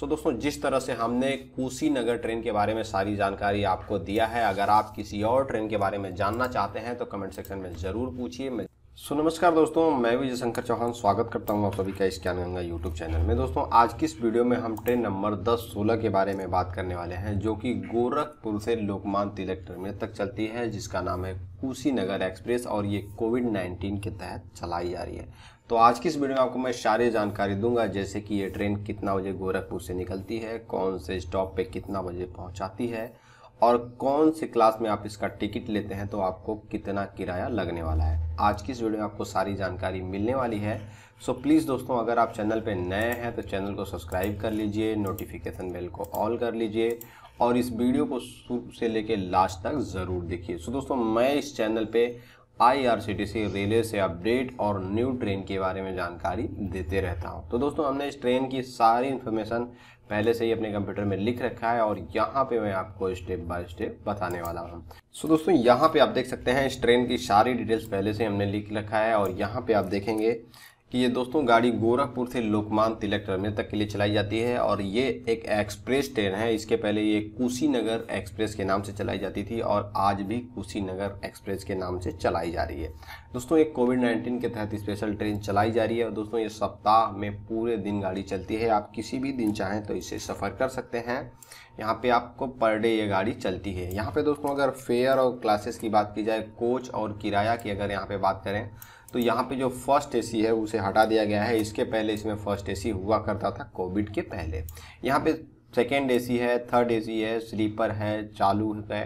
सो so, दोस्तों जिस तरह से हमने कुशीनगर ट्रेन के बारे में सारी जानकारी आपको दिया है अगर आप किसी और ट्रेन के बारे में जानना चाहते हैं तो कमेंट सेक्शन में ज़रूर पूछिए मैं सो नमस्कार दोस्तों मैं विजय शंकर चौहान स्वागत करता हूं आप सभी का इस ज्ञान गंगा यूट्यूब चैनल में दोस्तों आज की इस वीडियो में हम ट्रेन नंबर सोलह के बारे में बात करने वाले हैं जो कि गोरखपुर से लोकमान तिलक टर्मिनल तक चलती है जिसका नाम है कुशीनगर एक्सप्रेस और ये कोविड 19 के तहत चलाई जा रही है तो आज की इस वीडियो में आपको मैं सारी जानकारी दूंगा जैसे कि ये ट्रेन कितना बजे गोरखपुर से निकलती है कौन से स्टॉप पर कितना बजे पहुँचाती है और कौन से क्लास में आप इसका टिकट लेते हैं तो आपको कितना किराया लगने वाला है आज की इस वीडियो में आपको सारी जानकारी मिलने वाली है सो प्लीज़ दोस्तों अगर आप चैनल पे नए हैं तो चैनल को सब्सक्राइब कर लीजिए नोटिफिकेशन बेल को ऑल कर लीजिए और इस वीडियो को शुरू से लेके लास्ट तक ज़रूर देखिए सो दोस्तों मैं इस चैनल पे आईआरसीटीसी रेलवे से अपडेट और न्यू ट्रेन के बारे में जानकारी देते रहता हूँ तो दोस्तों हमने इस ट्रेन की सारी इन्फॉर्मेशन पहले से ही अपने कंप्यूटर में लिख रखा है और यहाँ पे मैं आपको स्टेप बाय स्टेप बताने वाला हूँ सो so दोस्तों यहाँ पे आप देख सकते हैं इस ट्रेन की सारी डिटेल्स पहले से हमने लिख रखा है और यहाँ पे आप देखेंगे कि ये दोस्तों गाड़ी गोरखपुर से लोकमान तिलक टर्मिनल तक के लिए चलाई जाती है और ये एक एक्सप्रेस ट्रेन है इसके पहले ये कुशीनगर एक्सप्रेस के नाम से चलाई जाती थी और आज भी कुशीनगर एक्सप्रेस के नाम से चलाई जा रही है दोस्तों ये कोविड नाइन्टीन के तहत स्पेशल ट्रेन चलाई जा रही है और दोस्तों ये सप्ताह में पूरे दिन गाड़ी चलती है आप किसी भी दिन चाहें तो इसे सफ़र कर सकते हैं यहाँ पे आपको पर डे ये गाड़ी चलती है यहाँ पे दोस्तों अगर फेयर और क्लासेस की बात की जाए कोच और किराया की अगर यहाँ पे बात करें तो यहाँ पे जो फर्स्ट एसी है उसे हटा दिया गया है इसके पहले इसमें फर्स्ट एसी हुआ करता था कोविड के पहले यहाँ पे सेकेंड एसी है थर्ड एसी है स्लीपर है चालू है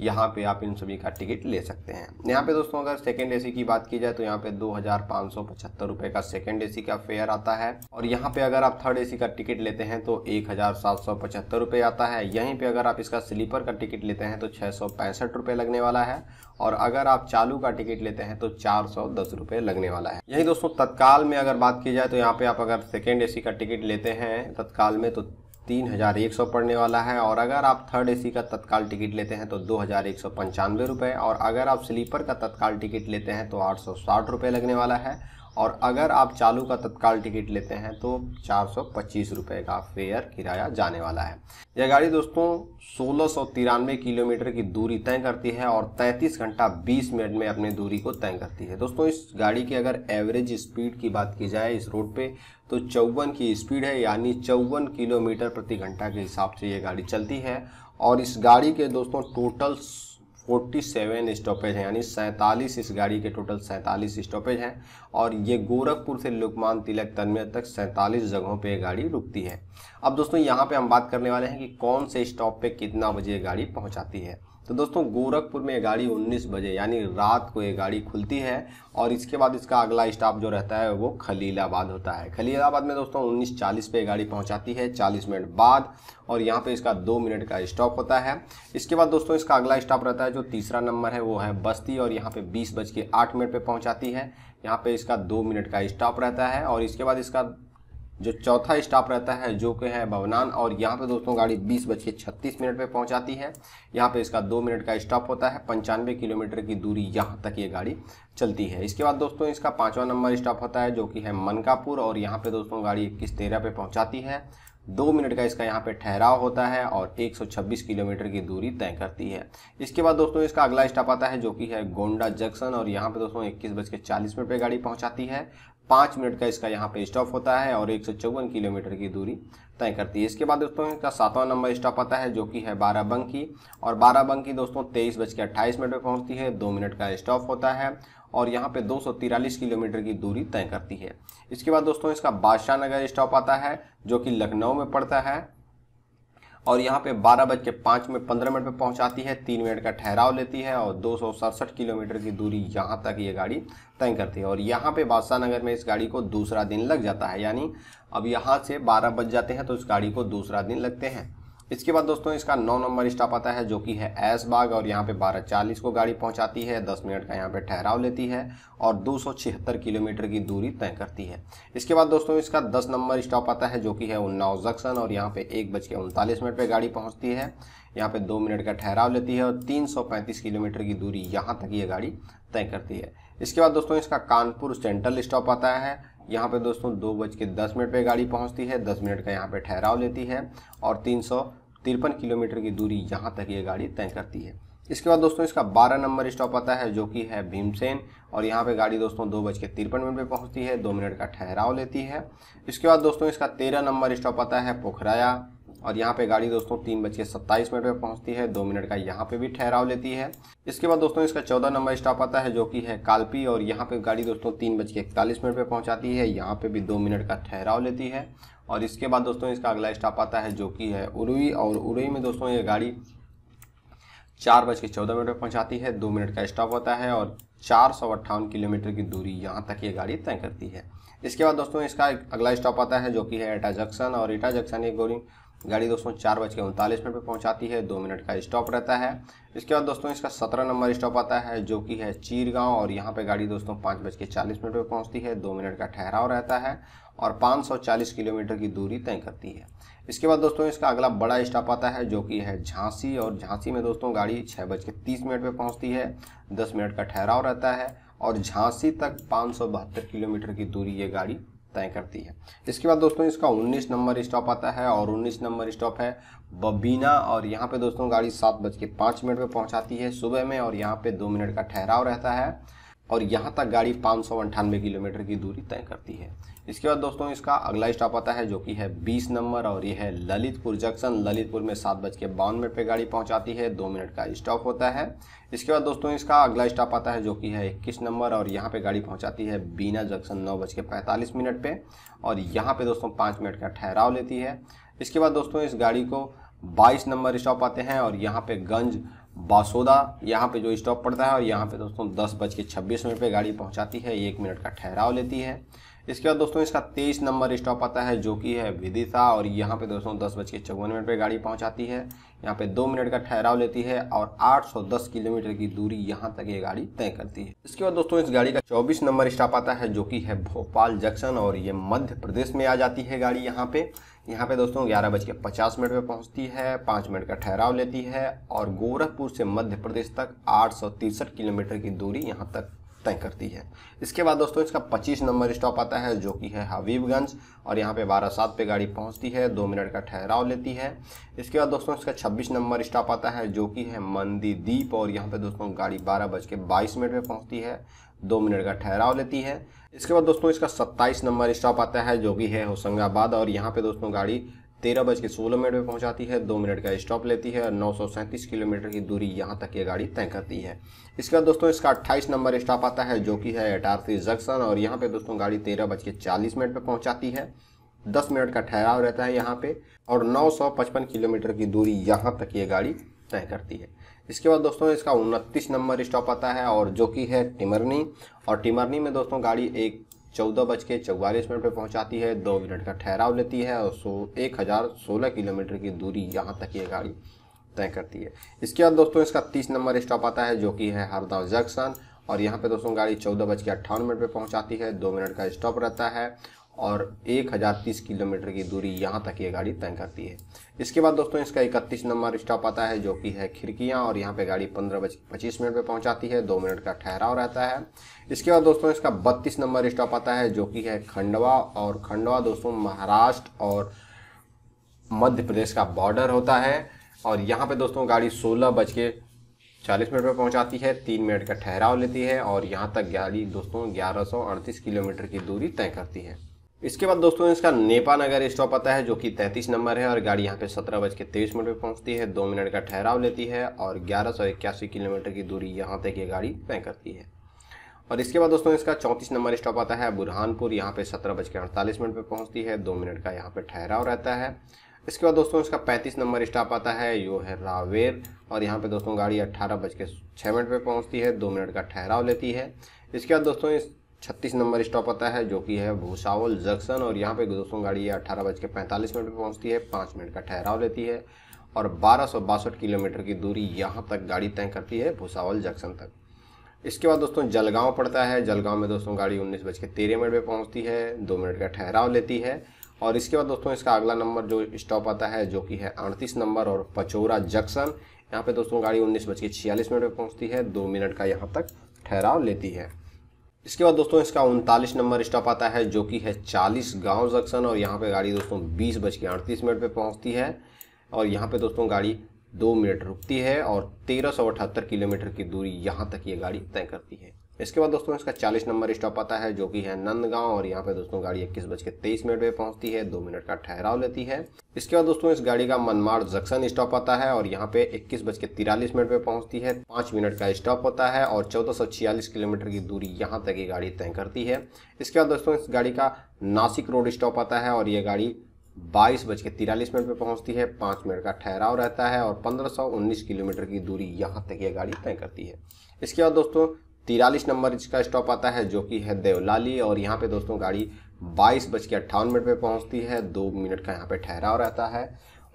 यहाँ पे आप इन सभी का टिकट ले सकते हैं यहाँ पे दोस्तों अगर सेकेंड एसी की बात की जाए तो यहाँ पे दो हज़ार का सेकेंड एसी का फेयर आता है और यहाँ पे अगर आप थर्ड एसी का टिकट लेते हैं तो एक हज़ार आता है यहीं पे अगर आप इसका स्लीपर का टिकट लेते हैं तो छह रुपए लगने वाला है और अगर आप चालू का टिकट लेते हैं तो चार सौ दस रुपये लगने वाला है यही दोस्तों तत्काल में अगर बात की जाए तो यहाँ पे आप अगर सेकेंड एसी का टिकट लेते हैं तत्काल में तो तीन हज़ार एक सौ पड़ने वाला है और अगर आप थर्ड एसी का तत्काल टिकट लेते हैं तो दो हज़ार एक सौ पंचानवे रुपये और अगर आप स्लीपर का तत्काल टिकट लेते हैं तो आठ सौ साठ रुपये लगने वाला है और अगर आप चालू का तत्काल टिकट लेते हैं तो चार सौ पच्चीस रुपये का फेयर किराया जाने वाला है यह गाड़ी दोस्तों सोलह सौ तिरानवे किलोमीटर की दूरी तय करती है और तैंतीस घंटा बीस मिनट में अपनी दूरी को तय करती है दोस्तों इस गाड़ी की अगर एवरेज स्पीड की बात की जाए इस रोड पे तो चौवन की स्पीड है यानी चौवन किलोमीटर प्रति घंटा के हिसाब से ये गाड़ी चलती है और इस गाड़ी के दोस्तों टोटल फोर्टी सेवन स्टॉपेज हैं यानी सैंतालीस इस गाड़ी के टोटल सैंतालीस स्टॉपेज हैं और ये गोरखपुर से लुकमान तिलक टर्मिनल तक सैंतालीस जगहों पे ये गाड़ी रुकती है अब दोस्तों यहाँ पे हम बात करने वाले हैं कि कौन से स्टॉप पे कितना बजे गाड़ी पहुँचाती है तो दोस्तों गोरखपुर में ये गाड़ी 19 बजे यानी रात को ये गाड़ी खुलती है और इसके बाद इसका अगला स्टॉप जो रहता है वो खलीलाबाद होता है खलीलाबाद में दोस्तों 19:40 पे गाड़ी पहुंचाती है 40 मिनट बाद और यहाँ पे इसका दो मिनट का स्टॉप होता है इसके बाद दोस्तों इसका अगला स्टॉप रहता है जो तीसरा नंबर है वो है बस्ती और यहाँ पे बीस बज के आठ मिनट पर पहुँचाती है यहाँ पे इसका दो मिनट का स्टॉप रहता है और इसके बाद इसका जो चौथा स्टॉप रहता है जो कि है भवनान और यहाँ पे दोस्तों गाड़ी बीस बज के छत्तीस मिनट पे पहुँचाती है यहाँ पे इसका दो मिनट का स्टॉप होता है पंचानवे किलोमीटर की दूरी यहाँ तक ये गाड़ी चलती है इसके बाद दोस्तों इसका पाँचवा नंबर स्टॉप होता है जो कि है मनकापुर और यहाँ पे दोस्तों गाड़ी इक्कीस तेरह पे पहुँचाती है दो मिनट का इसका यहाँ पे ठहराव होता है और 126 किलोमीटर की दूरी तय करती है इसके बाद दोस्तों इसका अगला स्टॉप आता है जो कि है गोंडा जंक्शन और यहाँ पे दोस्तों इक्कीस बज के चालीस मिनट पर गाड़ी पहुँचाती है पाँच मिनट का इसका यहाँ पे स्टॉप होता है और एक किलोमीटर की दूरी तय करती है इसके बाद दोस्तों इसका सातवां नंबर स्टॉप आता है जो कि है बाराबंकी और बाराबंकी दोस्तों तेईस बज के अट्ठाईस मिनट पर पहुँचती है दो मिनट का स्टॉप होता है और यहाँ पे दो किलोमीटर की दूरी तय करती है इसके बाद दोस्तों इसका बादशाह नगर स्टॉप आता है जो कि लखनऊ में पड़ता है और यहाँ पे बारह बज के पाँच में पंद्रह मिनट पर पहुँचाती है तीन मिनट का ठहराव लेती है और दो सौ सड़सठ किलोमीटर की दूरी यहाँ तक ये गाड़ी तय करती है और यहाँ पे बादशाह नगर में इस गाड़ी को दूसरा दिन लग जाता है यानी अब यहाँ से बारह बज जाते हैं तो इस गाड़ी को दूसरा दिन लगते हैं इसके बाद दोस्तों इसका नौ नंबर स्टॉप आता है जो कि है ऐस बाग और यहाँ पे बारह चालीस को गाड़ी पहुँचाती है दस मिनट का यहाँ पे ठहराव लेती है और दो किलोमीटर की दूरी तय करती है इसके बाद दोस्तों इसका दस नंबर स्टॉप आता है जो कि है उन्नाव जक्सन और यहाँ पे एक बज के उनतालीस मिनट पर गाड़ी पहुँचती है यहाँ पे दो मिनट का ठहराव लेती है और पैंतीस किलोमीटर की दूरी यहाँ तक ये गाड़ी तय करती है इसके बाद दोस्तों इसका कानपुर सेंट्रल स्टॉप आता है यहाँ पे दोस्तों दो बज के दस मिनट पर गाड़ी पहुँचती है दस मिनट का यहाँ पे ठहराव लेती है और तीन सौ तिरपन किलोमीटर की दूरी यहाँ तक ये गाड़ी तय करती है इसके बाद दोस्तों इसका 12 नंबर स्टॉप आता है जो कि है भीमसेन और यहाँ पे गाड़ी दोस्तों दो बज के तिरपन मिनट पर पहुँचती है दो मिनट का ठहराव लेती है इसके बाद दोस्तों इसका तेरह नंबर स्टॉप आता है पोखराया और यहाँ पे गाड़ी दोस्तों तीन बज के सत्ताईस मिनट पर पहुँचती है दो मिनट का यहाँ पे भी ठहराव लेती है इसके बाद दोस्तों इसका चौदह नंबर स्टॉप आता है जो कि है कालपी और यहाँ पे गाड़ी दोस्तों तीन बज के इकतालीस मिनट पर पहुँचाती है यहाँ पे भी दो मिनट का ठहराव लेती है और इसके बाद दोस्तों इसका अगला स्टॉप आता है जो कि है उरुई और उरुई में दोस्तों ये गाड़ी चार बज के चौदह मिनट पर पहुँचाती है दो मिनट का स्टॉप होता है और चार सौ अट्ठावन किलोमीटर की दूरी यहाँ तक ये गाड़ी तय करती है इसके बाद दोस्तों इसका अगला स्टॉप आता है जो कि है एटा जंक्शन और ईटा जंक्शन एक गोरिंग गाड़ी दोस्तों चार बज के उनतालीस मिनट पर पहुंचाती है दो मिनट का स्टॉप रहता है इसके बाद दोस्तों इसका सत्रह नंबर स्टॉप आता है जो कि है चीरगांव और यहाँ पे गाड़ी दोस्तों पाँच बज के चालीस मिनट पर पहुँचती है दो मिनट का ठहराव रहता है और 540 किलोमीटर की दूरी तय करती है इसके बाद दोस्तों इसका अगला बड़ा स्टॉप आता है जो कि है झांसी और झांसी में दोस्तों गाड़ी छः बज के तीस मिनट पर पहुँचती है दस मिनट का ठहराव रहता है और झांसी तक पाँच किलोमीटर की दूरी ये गाड़ी तय करती है इसके बाद दोस्तों इसका 19 नंबर स्टॉप आता है और 19 नंबर स्टॉप है बबीना और यहाँ पे दोस्तों गाड़ी सात बज के पाँच मिनट पर पहुँचाती है सुबह में और यहाँ पे दो मिनट का ठहराव रहता है और यहाँ तक गाड़ी पाँच किलोमीटर की दूरी तय करती है इसके बाद दोस्तों इसका अगला स्टॉप आता है जो कि है 20 नंबर और यह है ललितपुर जंक्शन ललितपुर में सात बज के बावन मिनट पर गाड़ी पहुंचाती है दो मिनट का स्टॉप होता है इसके बाद दोस्तों इसका अगला स्टॉप आता है जो कि है इक्कीस नंबर और यहाँ पे गाड़ी पहुंचाती है बीना जंक्शन नौ बज के पैंतालीस मिनट पर और यहाँ पर दोस्तों पाँच मिनट का ठहराव लेती है इसके बाद दोस्तों इस गाड़ी को बाईस नंबर स्टॉप आते हैं और यहाँ पे गंज बासोदा यहाँ पे जो स्टॉप पड़ता है और यहाँ पे दोस्तों दस बज के छब्बीस मिनट पर गाड़ी पहुँचाती है एक मिनट का ठहराव लेती है इसके बाद दोस्तों इसका तेईस नंबर स्टॉप आता है जो कि है विदिशा और यहाँ पे दोस्तों दस बज के चौवन मिनट पर गाड़ी पहुँचाती है यहाँ पे दो मिनट का ठहराव लेती है और 810 किलोमीटर की दूरी यहाँ तक ये गाड़ी तय करती है इसके बाद दोस्तों इस गाड़ी का 24 नंबर स्टॉप आता है जो कि है भोपाल जंक्शन और ये मध्य प्रदेश में आ जाती है गाड़ी यहाँ पे यहाँ पे दोस्तों ग्यारह बज के पचास मिनट पर पहुँचती है पाँच मिनट का ठहराव लेती है और गोरखपुर से मध्य प्रदेश तक आठ किलोमीटर की दूरी यहाँ तक तय करती है इसके बाद दोस्तों इसका 25 नंबर स्टॉप आता है जो कि है हबीबगंज और यहाँ पे बारह सात पे गाड़ी पहुँचती है दो मिनट का ठहराव लेती है इसके बाद दोस्तों इसका 26 नंबर स्टॉप आता है जो कि है मंदी दीप और यहाँ पे दोस्तों गाड़ी बारह बज के बाईस मिनट पर पहुँचती है दो मिनट का ठहराव लेती है इसके बाद दोस्तों इसका सत्ताईस नंबर स्टॉप आता है जो कि है होशंगाबाद और यहाँ पे दोस्तों गाड़ी तेरह बज के सोलह मिनट में पहुंचाती है दो मिनट का स्टॉप लेती है और नौ सौ सैंतीस किलोमीटर की दूरी यहां तक ये गाड़ी तय करती है इसके बाद दोस्तों इसका अट्ठाईस नंबर स्टॉप आता है जो कि है एटारसी जक्सन और यहाँ पे दोस्तों गाड़ी तेरह बज के चालीस मिनट पर पहुँचाती है दस मिनट का ठहराव रहता है यहाँ पे और 955 किलोमीटर की दूरी यहाँ तक ये गाड़ी तय करती है इसके बाद दोस्तों इसका उनतीस नंबर स्टॉप आता है और जो कि है टिमरनी और टिमरनी में दोस्तों गाड़ी एक चौदह बज के चौवालीस मिनट पर पहुंचाती है दो मिनट का ठहराव लेती है और सो एक हज़ार सोलह किलोमीटर की दूरी यहाँ तक ये गाड़ी तय करती है इसके बाद दोस्तों इसका तीस नंबर स्टॉप आता है जो कि है हरदा जंक्शन और यहाँ पे दोस्तों गाड़ी चौदह बज के अट्ठावन मिनट पर पहुँचाती है दो मिनट का स्टॉप रहता है और 1030 किलोमीटर की दूरी यहाँ तक ये गाड़ी तय करती है इसके बाद दोस्तों इसका 31 नंबर स्टॉप आता है जो कि है खिड़कियाँ और यहाँ पे गाड़ी पंद्रह बज पच्चीस मिनट पे पहुँचाती है दो मिनट का ठहराव रहता है इसके बाद दोस्तों इसका 32 नंबर स्टॉप आता है जो कि है खंडवा और खंडवा दोस्तों महाराष्ट्र और मध्य प्रदेश का बॉर्डर होता है और यहाँ पे दोस्तों गाड़ी सोलह बज के चालीस मिनट पर पहुंचाती है तीन मिनट का ठहराव लेती है और यहाँ तक गाड़ी दोस्तों ग्यारह किलोमीटर की दूरी तय करती है इसके बाद दोस्तों इसका नेपा नगर स्टॉप आता है जो कि 33 नंबर है और गाड़ी यहाँ पे सत्रह बज के तेईस मिनट पर पहुँचती है दो मिनट का ठहराव लेती है और ग्यारह सौ इक्यासी किलोमीटर की दूरी यहाँ तक ये गाड़ी तय करती है और इसके बाद दोस्तों इसका चौंतीस नंबर स्टॉप आता है बुरहानपुर यहाँ पे सत्रह बज के अड़तालीस मिनट पर पहुँचती है दो मिनट का यहाँ पे ठहराव रहता है इसके बाद दोस्तों इसका पैंतीस नंबर स्टॉप आता है यो है रावेर और यहाँ पे दोस्तों गाड़ी अट्ठारह बज के छः मिनट पर पहुँचती है दो मिनट का ठहराव लेती है इसके बाद दोस्तों इस छत्तीस नंबर स्टॉप आता है जो कि है भूसावल जंक्शन और यहाँ पे दोस्तों गाड़ी अट्ठारह बज के पैंतालीस मिनट पर पहुँचती है पाँच मिनट का ठहराव लेती है और बारह किलोमीटर की दूरी यहाँ तक गाड़ी तय करती है भूसावल जंक्शन तक इसके बाद दोस्तों जलगांव पड़ता है जलगांव में दोस्तों गाड़ी उन्नीस बज के तेरह मिनट पर पहुँचती है दो मिनट का ठहराव लेती है और इसके बाद दोस्तों इसका अगला नंबर जो स्टॉप आता है जो कि है अड़तीस नंबर और पचौरा जंक्शन यहाँ पे दोस्तों गाड़ी उन्नीस बज के छियालीस मिनट पर पहुँचती है दो मिनट का यहाँ तक ठहराव लेती है इसके बाद दोस्तों इसका उनतालीस नंबर स्टॉप आता है जो कि है चालीस गांव जंक्शन और यहाँ पे गाड़ी दोस्तों बीस बज के अड़तीस मिनट पर पहुँचती है और यहाँ पे दोस्तों गाड़ी दो मिनट रुकती है और तेरह सौ अठहत्तर किलोमीटर की दूरी यहाँ तक ये गाड़ी तय करती है इसके बाद दोस्तों इसका 40 नंबर स्टॉप आता है जो कि है नंदगांव और यहाँ पे दोस्तों गाड़ी इक्कीस बज के तेईस मिनट पे पहुंचती है दो मिनट का ठहराव लेती है इसके बाद दोस्तों इस गाड़ी का मनमाड़ जंक्शन स्टॉप आता है और यहाँ पे इक्कीस बज के तिरालीस मिनट पे पहुंचती है पांच मिनट का स्टॉप होता है और चौदह किलोमीटर की दूरी यहाँ तक ये गाड़ी तय करती है इसके बाद दोस्तों इस गाड़ी का नासिक रोड स्टॉप आता है और ये गाड़ी बाईस बज के तिरालीस मिनट पर पहुंचती है पाँच मिनट का ठहराव रहता है और पंद्रह सौ उन्नीस किलोमीटर की दूरी यहाँ तक ये गाड़ी तय करती है इसके बाद दोस्तों तिरालीस नंबर इसका स्टॉप आता है जो कि है देवलाली और यहाँ पे दोस्तों गाड़ी बाईस बज के अट्ठावन मिनट पर पहुँचती है दो मिनट का यहाँ पे ठहराव रहता है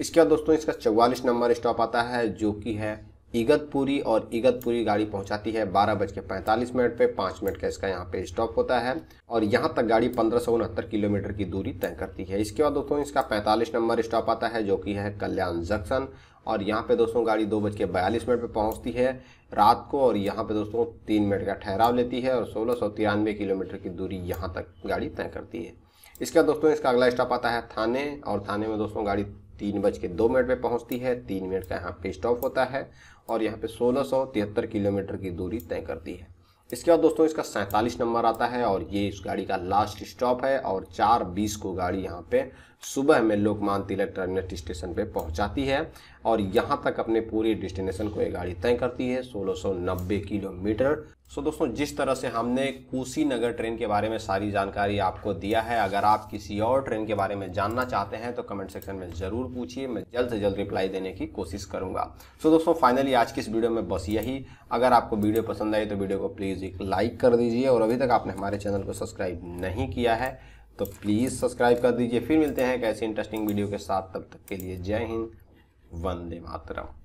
इसके बाद दोस्तों इसका चौवालीस नंबर स्टॉप आता है जो कि है इगतपुरी और इगतपुरी गाड़ी पहुंचाती है बारह बज के पैंतालीस मिनट पे पाँच मिनट का इसका यहाँ पे स्टॉप होता है और यहाँ तक गाड़ी पंद्रह सौ उनहत्तर किलोमीटर की दूरी तय करती है इसके बाद दोस्तों इसका पैंतालीस नंबर स्टॉप आता है जो कि है कल्याण जंक्शन और यहाँ पे दोस्तों गाड़ी दो बज के बयालीस मिनट पर पहुँचती है रात को और यहाँ पे दोस्तों तीन मिनट का ठहराव लेती है और सोलह सौ तिरानवे किलोमीटर की दूरी यहाँ तक गाड़ी तय करती है इसके बाद दोस्तों इसका अगला स्टॉप आता है थाने और थाने में दोस्तों गाड़ी तीन बज के दो मिनट पर पहुँचती है तीन मिनट का यहाँ पे स्टॉप होता है और यहाँ पे सोलह सौ तिहत्तर किलोमीटर की दूरी तय करती है इसके बाद दोस्तों इसका सैंतालीस नंबर आता है और ये इस गाड़ी का लास्ट स्टॉप है और चार बीस को गाड़ी यहाँ पे सुबह में लोकमान तिलक टर्मिनल स्टेशन पे पहुंचाती है और यहाँ तक अपने पूरी डेस्टिनेशन को ये गाड़ी तय करती है 1690 किलोमीटर सो दोस्तों जिस तरह से हमने कुशीनगर ट्रेन के बारे में सारी जानकारी आपको दिया है अगर आप किसी और ट्रेन के बारे में जानना चाहते हैं तो कमेंट सेक्शन में ज़रूर पूछिए मैं जल्द से जल्द रिप्लाई देने की कोशिश करूँगा सो दोस्तों फाइनली आज की इस वीडियो में बस यही अगर आपको वीडियो पसंद आई तो वीडियो को प्लीज़ एक लाइक कर दीजिए और अभी तक आपने हमारे चैनल को सब्सक्राइब नहीं किया है तो प्लीज़ सब्सक्राइब कर दीजिए फिर मिलते हैं एक ऐसी इंटरेस्टिंग वीडियो के साथ तब तक के लिए जय हिंद वंदे मातरम